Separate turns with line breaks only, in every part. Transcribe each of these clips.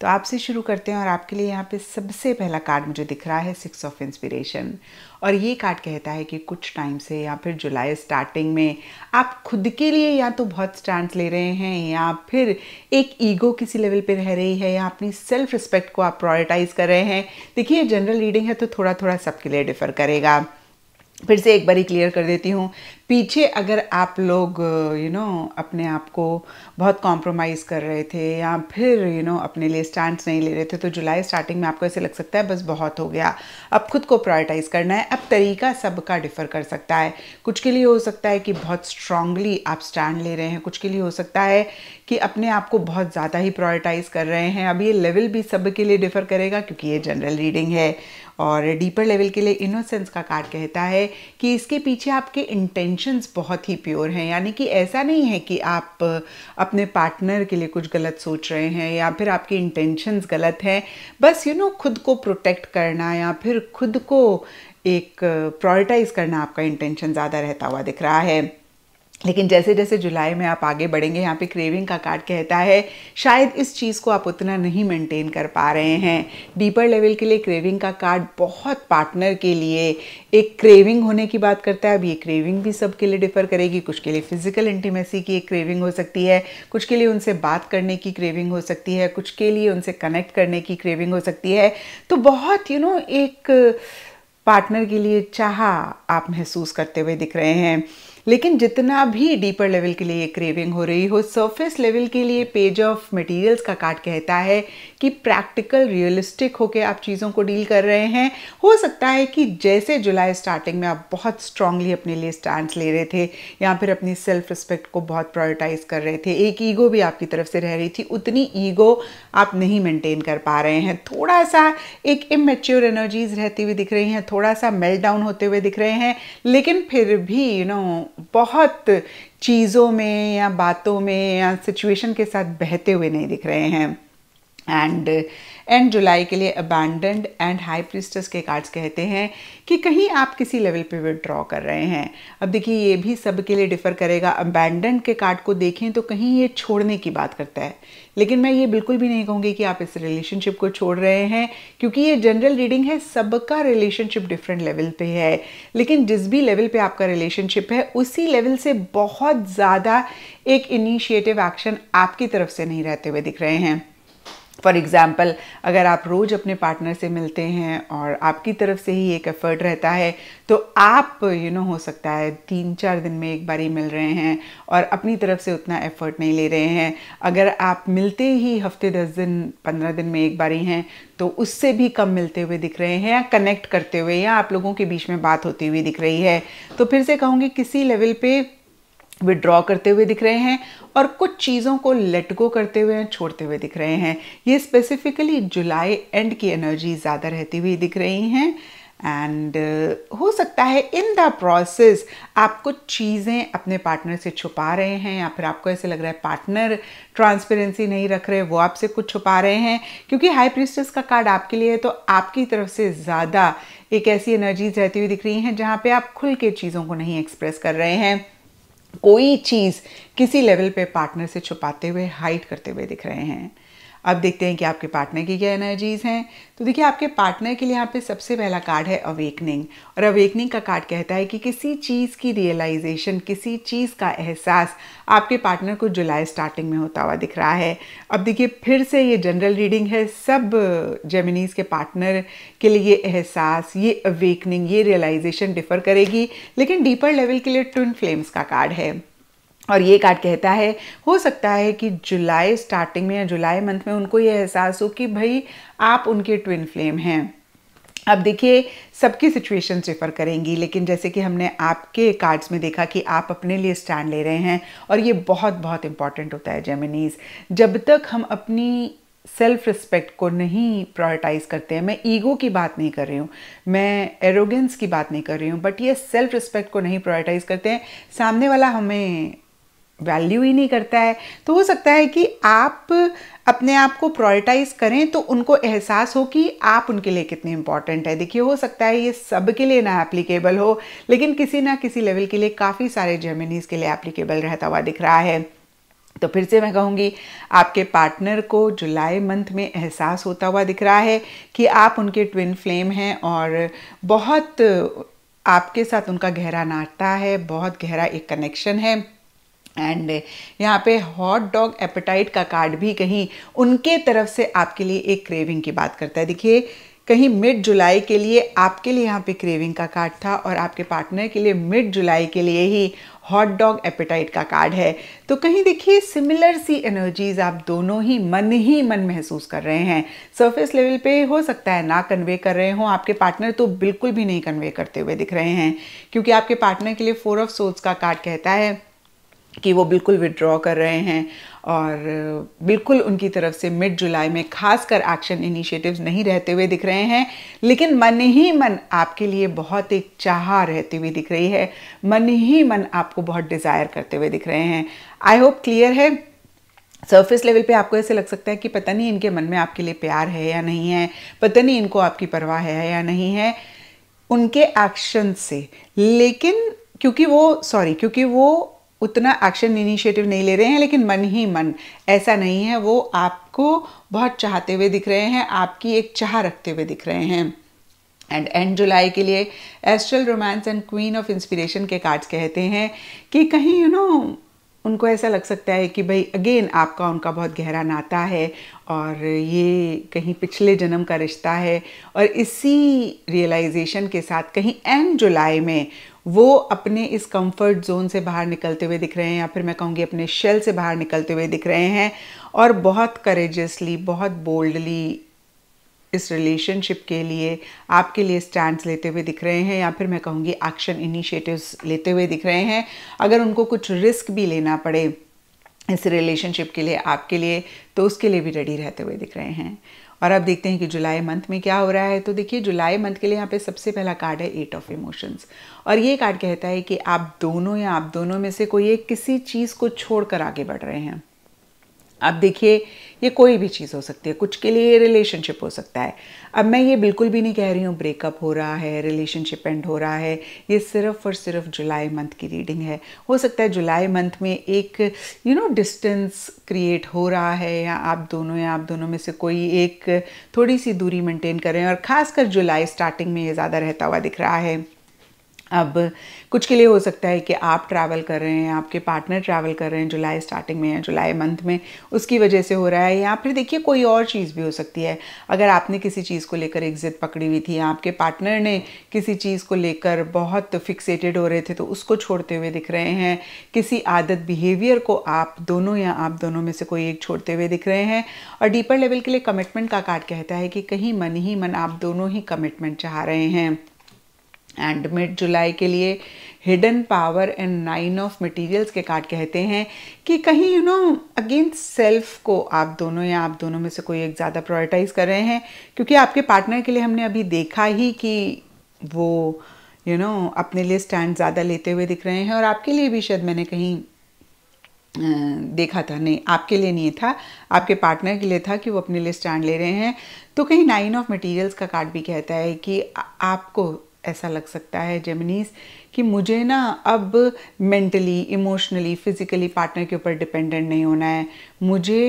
तो आपसे शुरू करते हैं और आपके लिए यहाँ पे सबसे पहला कार्ड मुझे दिख रहा है सिक्स ऑफ इंस्पिरेशन और ये कार्ड कहता है कि कुछ टाइम से या फिर जुलाई स्टार्टिंग में आप खुद के लिए या तो बहुत स्टैंड ले रहे हैं या फिर एक ईगो किसी लेवल पे रह रही है या अपनी सेल्फ रिस्पेक्ट को आप प्रायोरिटाइज कर रहे हैं देखिए जनरल रीडिंग है तो थोड़ा थोड़ा सबके लिए डिफर करेगा फिर से एक बारी क्लियर कर देती हूँ पीछे अगर आप लोग यू नो अपने आप को बहुत कॉम्प्रोमाइज़ कर रहे थे या फिर यू नो अपने लिए स्टैंड नहीं ले रहे थे तो जुलाई स्टार्टिंग में आपको ऐसे लग सकता है बस बहुत हो गया अब खुद को प्रायोरिटाइज़ करना है अब तरीका सबका डिफ़र कर सकता है कुछ के लिए हो सकता है कि बहुत स्ट्रांगली आप स्टैंड ले रहे हैं कुछ के लिए हो सकता है कि अपने आप को बहुत ज़्यादा ही प्रायोरिटाइज़ कर रहे हैं अब ये लेवल भी सब के लिए डिफ़र करेगा क्योंकि ये जनरल रीडिंग है और डीपर लेवल के लिए इनोसेंस का कार्ड कहता है कि इसके पीछे आपके इंटेंशंस बहुत ही प्योर हैं यानी कि ऐसा नहीं है कि आप अपने पार्टनर के लिए कुछ गलत सोच रहे हैं या फिर आपके इंटेंशंस गलत हैं बस यू you नो know, खुद को प्रोटेक्ट करना या फिर खुद को एक प्रायोरिटाइज करना आपका इंटेंशन ज़्यादा रहता हुआ दिख रहा है लेकिन जैसे जैसे जुलाई में आप आगे बढ़ेंगे यहाँ पे क्रेविंग का कार्ड कहता है शायद इस चीज़ को आप उतना नहीं मेंटेन कर पा रहे हैं डीपर लेवल के लिए क्रेविंग का कार्ड बहुत पार्टनर के लिए एक क्रेविंग होने की बात करता है अब ये क्रेविंग भी सबके लिए डिफर करेगी कुछ के लिए फिजिकल इंटीमेसी की एक क्रेविंग हो सकती है कुछ के लिए उनसे बात करने की क्रेविंग हो सकती है कुछ के लिए उनसे कनेक्ट करने की क्रेविंग हो सकती है तो बहुत यू नो एक पार्टनर के लिए चाह आप महसूस करते हुए दिख रहे हैं लेकिन जितना भी डीपर लेवल के लिए क्रेविंग हो रही हो सरफेस लेवल के लिए पेज ऑफ मटेरियल्स का कार्ड कहता है कि प्रैक्टिकल रियलिस्टिक होकर आप चीज़ों को डील कर रहे हैं हो सकता है कि जैसे जुलाई स्टार्टिंग में आप बहुत स्ट्रांगली अपने लिए स्टैंड ले रहे थे या फिर अपनी सेल्फ रिस्पेक्ट को बहुत प्रायोरिटाइज कर रहे थे एक ईगो भी आपकी तरफ से रह रही थी उतनी ईगो आप नहीं मेंटेन कर पा रहे हैं थोड़ा सा एक इमेच्योर एनर्जीज रहती हुई दिख रही हैं थोड़ा सा मेल्ट डाउन होते हुए दिख रहे हैं लेकिन फिर भी यू you नो know, बहुत चीज़ों में या बातों में या सिचुएशन के साथ बहते हुए नहीं दिख रहे हैं एंड एंड जुलाई के लिए अबैंडनड एंड हाई प्रिस्टस के कार्ड्स कहते हैं कि कहीं आप किसी लेवल पे विड्रॉ कर रहे हैं अब देखिए ये भी सब के लिए डिफ़र करेगा अबैंडनड के कार्ड को देखें तो कहीं ये छोड़ने की बात करता है लेकिन मैं ये बिल्कुल भी नहीं कहूँगी कि आप इस रिलेशनशिप को छोड़ रहे हैं क्योंकि ये जनरल रीडिंग है सबका रिलेशनशिप डिफरेंट लेवल पे है लेकिन जिस भी लेवल पे आपका रिलेशनशिप है उसी लेवल से बहुत ज़्यादा एक इनिशिएटिव एक्शन आपकी तरफ से नहीं रहते हुए दिख रहे हैं फॉर एग्ज़ाम्पल अगर आप रोज़ अपने पार्टनर से मिलते हैं और आपकी तरफ से ही एक एफर्ट रहता है तो आप यू you नो know, हो सकता है तीन चार दिन में एक बार ही मिल रहे हैं और अपनी तरफ से उतना एफर्ट नहीं ले रहे हैं अगर आप मिलते ही हफ्ते दस दिन पंद्रह दिन में एक बार ही हैं तो उससे भी कम मिलते हुए दिख रहे हैं या कनेक्ट करते हुए या आप लोगों के बीच में बात होती हुई दिख रही है तो फिर से कहूँगी किसी लेवल पर विड्रॉ करते हुए दिख रहे हैं और कुछ चीज़ों को लेट गो करते हुए छोड़ते हुए दिख रहे हैं ये स्पेसिफिकली जुलाई एंड की एनर्जी ज़्यादा रहती हुई दिख रही हैं एंड uh, हो सकता है इन द प्रोसेस आप कुछ चीज़ें अपने पार्टनर से छुपा रहे हैं या फिर आपको ऐसे लग रहा है पार्टनर ट्रांसपेरेंसी नहीं रख रहे वो आपसे कुछ छुपा रहे हैं क्योंकि हाई प्रिस्टस का कार्ड आपके लिए है तो आपकी तरफ से ज़्यादा एक ऐसी एनर्जीज रहती हुई दिख रही हैं जहाँ पे आप खुल के चीज़ों को नहीं एक्सप्रेस कर रहे हैं कोई चीज़ किसी लेवल पे पार्टनर से छुपाते हुए हाइड करते हुए दिख रहे हैं अब देखते हैं कि आपके पार्टनर की क्या एनर्जीज हैं तो देखिए आपके पार्टनर के लिए यहाँ पे सबसे पहला कार्ड है अवेकनिंग और अवेकनिंग का कार्ड कहता है कि किसी चीज़ की रियलाइजेशन किसी चीज़ का एहसास आपके पार्टनर को जुलाई स्टार्टिंग में होता हुआ दिख रहा है अब देखिए फिर से ये जनरल रीडिंग है सब जेमिनीज के पार्टनर के लिए ये एहसास ये अवेकनिंग ये रियलाइजेशन डिफर करेगी लेकिन डीपर लेवल के लिए ट्विन फ्लेम्स का कार्ड है और ये कार्ड कहता है हो सकता है कि जुलाई स्टार्टिंग में या जुलाई मंथ में उनको ये एहसास हो कि भाई आप उनके ट्विन फ्लेम हैं अब देखिए सबकी सिचुएशन रिफ़र करेंगी लेकिन जैसे कि हमने आपके कार्ड्स में देखा कि आप अपने लिए स्टैंड ले रहे हैं और ये बहुत बहुत इंपॉर्टेंट होता है जेमिनीज जब तक हम अपनी सेल्फ रिस्पेक्ट को नहीं प्रायोरिटाइज़ करते हैं मैं ईगो की बात नहीं कर रही हूँ मैं एरोगेंस की बात नहीं कर रही हूँ बट ये सेल्फ रिस्पेक्ट को नहीं प्रायोरिटाइज़ करते हैं सामने वाला हमें वैल्यू ही नहीं करता है तो हो सकता है कि आप अपने आप को प्रायोरिटाइज करें तो उनको एहसास हो कि आप उनके लिए कितने इंपॉर्टेंट है देखिए हो सकता है ये सब के लिए ना एप्लीकेबल हो लेकिन किसी ना किसी लेवल के लिए काफ़ी सारे जर्मनीज़ के लिए एप्लीकेबल रहता हुआ दिख रहा है तो फिर से मैं कहूँगी आपके पार्टनर को जुलाई मंथ में एहसास होता हुआ दिख रहा है कि आप उनके ट्विन फ्लेम हैं और बहुत आपके साथ उनका गहरा नाता है बहुत गहरा एक कनेक्शन है एंड uh, यहाँ पे हॉट डॉग एपेटाइट का कार्ड भी कहीं उनके तरफ से आपके लिए एक क्रेविंग की बात करता है देखिए कहीं मिड जुलाई के लिए आपके लिए यहाँ पे क्रेविंग का कार्ड था और आपके पार्टनर के लिए मिड जुलाई के लिए ही हॉट डॉग एपेटाइट का कार्ड है तो कहीं देखिए सिमिलर सी एनर्जीज आप दोनों ही मन ही मन महसूस कर रहे हैं सरफेस लेवल पे हो सकता है ना कन्वे कर रहे हों आपके पार्टनर तो बिल्कुल भी नहीं कन्वे करते हुए दिख रहे हैं क्योंकि आपके पार्टनर के लिए फोर ऑफ सोल्स का कार्ड कहता है कि वो बिल्कुल विड्रॉ कर रहे हैं और बिल्कुल उनकी तरफ से मिड जुलाई में खासकर एक्शन इनिशिएटिव्स नहीं रहते हुए दिख रहे हैं लेकिन मन ही मन आपके लिए बहुत एक चाह रहती हुई दिख रही है मन ही मन आपको बहुत डिज़ायर करते हुए दिख रहे हैं आई होप क्लियर है सरफेस लेवल पे आपको ऐसे लग सकता है कि पता नहीं इनके मन में आपके लिए प्यार है या नहीं है पता नहीं इनको आपकी परवाह है या नहीं है उनके एक्शन से लेकिन क्योंकि वो सॉरी क्योंकि वो उतना एक्शन इनिशिएटिव नहीं ले रहे हैं लेकिन मन ही मन ऐसा नहीं है वो आपको बहुत चाहते हुए दिख रहे हैं आपकी एक चाह रखते हुए दिख रहे हैं एंड एंड जुलाई के लिए astral romance and queen of inspiration के कार्ड्स कहते हैं कि कहीं यू you नो know, उनको ऐसा लग सकता है कि भाई अगेन आपका उनका बहुत गहरा नाता है और ये कहीं पिछले जन्म का रिश्ता है और इसी रियलाइजेशन के साथ कहीं एंड जुलाई में वो अपने इस कंफर्ट जोन से बाहर निकलते हुए दिख रहे हैं या फिर मैं कहूँगी अपने शेल से बाहर निकलते हुए दिख रहे हैं और बहुत करेजसली बहुत बोल्डली इस रिलेशनशिप के लिए आपके लिए स्टैंड्स लेते हुए दिख रहे हैं या फिर मैं कहूँगी एक्शन इनिशिएटिव्स लेते हुए दिख रहे हैं अगर उनको कुछ रिस्क भी लेना पड़े इस रिलेशनशिप के लिए आपके लिए तो उसके लिए भी रेडी रहते हुए दिख रहे हैं और अब देखते हैं कि जुलाई मंथ में क्या हो रहा है तो देखिए जुलाई मंथ के लिए यहाँ पे सबसे पहला कार्ड है एट ऑफ इमोशंस और ये कार्ड कहता है कि आप दोनों या आप दोनों में से कोई एक किसी चीज़ को छोड़कर आगे बढ़ रहे हैं अब देखिए ये कोई भी चीज़ हो सकती है कुछ के लिए रिलेशनशिप हो सकता है अब मैं ये बिल्कुल भी नहीं कह रही हूँ ब्रेकअप हो रहा है रिलेशनशिप एंड हो रहा है ये सिर्फ और सिर्फ जुलाई मंथ की रीडिंग है हो सकता है जुलाई मंथ में एक यू नो डिस्टेंस क्रिएट हो रहा है या आप दोनों या आप दोनों में से कोई एक थोड़ी सी दूरी मेंटेन करें और ख़ासकर जुलाई स्टार्टिंग में ये ज़्यादा रहता हुआ दिख रहा है अब कुछ के लिए हो सकता है कि आप ट्रैवल कर रहे हैं आपके पार्टनर ट्रैवल कर रहे हैं जुलाई स्टार्टिंग में या जुलाई मंथ में उसकी वजह से हो रहा है या फिर देखिए कोई और चीज़ भी हो सकती है अगर आपने किसी चीज़ को लेकर एक ज़िद पकड़ी हुई थी आपके पार्टनर ने किसी चीज़ को लेकर बहुत फिक्सेटेड हो रहे थे तो उसको छोड़ते हुए दिख रहे हैं किसी आदत बिहेवियर को आप दोनों या आप दोनों में से कोई एक छोड़ते हुए दिख रहे हैं और डीपर लेवल के लिए कमिटमेंट का कार्ड कहता है कि कहीं मन ही मन आप दोनों ही कमिटमेंट चाह रहे हैं एंड मिड जुलाई के लिए hidden power and nine of materials के कार्ड कहते हैं कि कहीं यू नो अगेंस्ट सेल्फ को आप दोनों या आप दोनों में से कोई एक ज़्यादा प्रायोरिटाइज कर रहे हैं क्योंकि आपके पार्टनर के लिए हमने अभी देखा ही कि वो यू you नो know, अपने लिए स्टैंड ज़्यादा लेते हुए दिख रहे हैं और आपके लिए भी शायद मैंने कहीं देखा था नहीं आपके लिए नहीं था आपके पार्टनर के लिए था कि वो अपने लिए स्टैंड ले रहे हैं तो कहीं नाइन ऑफ मटेरियल्स का कार्ड भी कहता है कि आपको ऐसा लग सकता है जेमिनीज कि मुझे ना अब मेंटली इमोशनली फिजिकली पार्टनर के ऊपर डिपेंडेंट नहीं होना है मुझे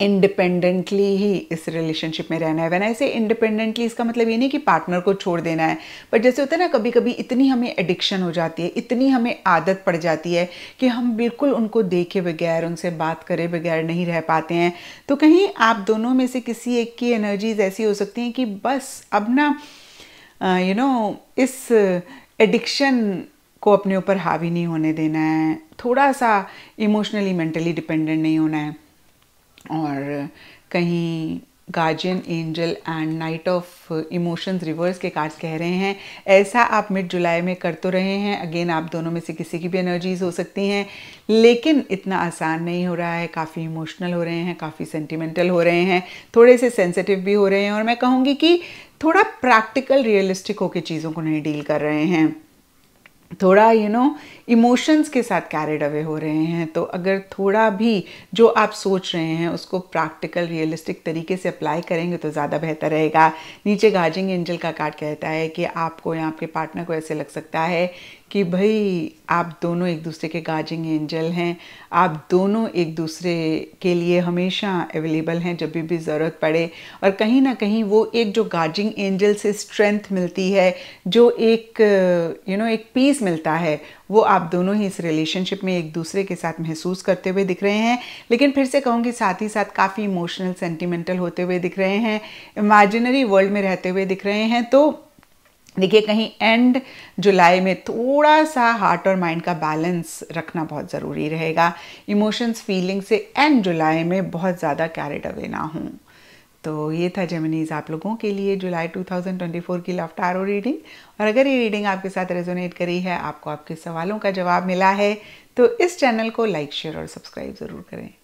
इंडिपेंडेंटली ही इस रिलेशनशिप में रहना है वैन ऐसे इंडिपेंडेंटली इसका मतलब ये नहीं कि पार्टनर को छोड़ देना है बट जैसे होता है ना कभी कभी इतनी हमें एडिक्शन हो जाती है इतनी हमें आदत पड़ जाती है कि हम बिल्कुल उनको देखे बगैर उनसे बात करे बगैर नहीं रह पाते हैं तो कहीं आप दोनों में से किसी एक की एनर्जीज ऐसी हो सकती हैं कि बस अब ना यू uh, नो इस एडिक्शन uh, को अपने ऊपर हावी नहीं होने देना है थोड़ा सा इमोशनली मेंटली डिपेंडेंट नहीं होना है और कहीं guardian angel and knight of emotions reverse के कार्ड्स कह रहे हैं ऐसा आप मिड जुलाई में कर तो रहे हैं अगेन आप दोनों में से किसी की भी एनर्जीज हो सकती हैं लेकिन इतना आसान नहीं हो रहा है काफ़ी इमोशनल हो रहे हैं काफ़ी सेंटिमेंटल हो रहे हैं थोड़े से सेंसिटिव भी हो रहे हैं और मैं कहूँगी कि थोड़ा प्रैक्टिकल रियलिस्टिक होकर चीज़ों को नहीं डील कर रहे हैं थोड़ा यू नो इमोशंस के साथ कैरिड अवे हो रहे हैं तो अगर थोड़ा भी जो आप सोच रहे हैं उसको प्रैक्टिकल रियलिस्टिक तरीके से अप्लाई करेंगे तो ज़्यादा बेहतर रहेगा नीचे गार्जिंग एंजल का कार्ड कहता है कि आपको या आपके पार्टनर को ऐसे लग सकता है कि भाई आप दोनों एक दूसरे के गार्जिंग एंजल हैं आप दोनों एक दूसरे के लिए हमेशा अवेलेबल हैं जब भी भी ज़रूरत पड़े और कहीं ना कहीं वो एक जो गार्जिंग एंजल से स्ट्रेंथ मिलती है जो एक यू you नो know, एक पीस मिलता है वो आप दोनों ही इस रिलेशनशिप में एक दूसरे के साथ महसूस करते हुए दिख रहे हैं लेकिन फिर से कहूँगी साथ ही साथ काफ़ी इमोशनल सेंटिमेंटल होते हुए दिख रहे हैं इमेजिनरी वर्ल्ड में रहते हुए दिख रहे हैं तो देखिए कहीं एंड जुलाई में थोड़ा सा हार्ट और माइंड का बैलेंस रखना बहुत ज़रूरी रहेगा इमोशंस फीलिंग से एंड जुलाई में बहुत ज़्यादा कैरेड अवे ना हूँ तो ये था जेमिनीज आप लोगों के लिए जुलाई 2024 की लव टारो रीडिंग और अगर ये रीडिंग आपके साथ रेजोनेट करी है आपको आपके सवालों का जवाब मिला है तो इस चैनल को लाइक शेयर और सब्सक्राइब ज़रूर करें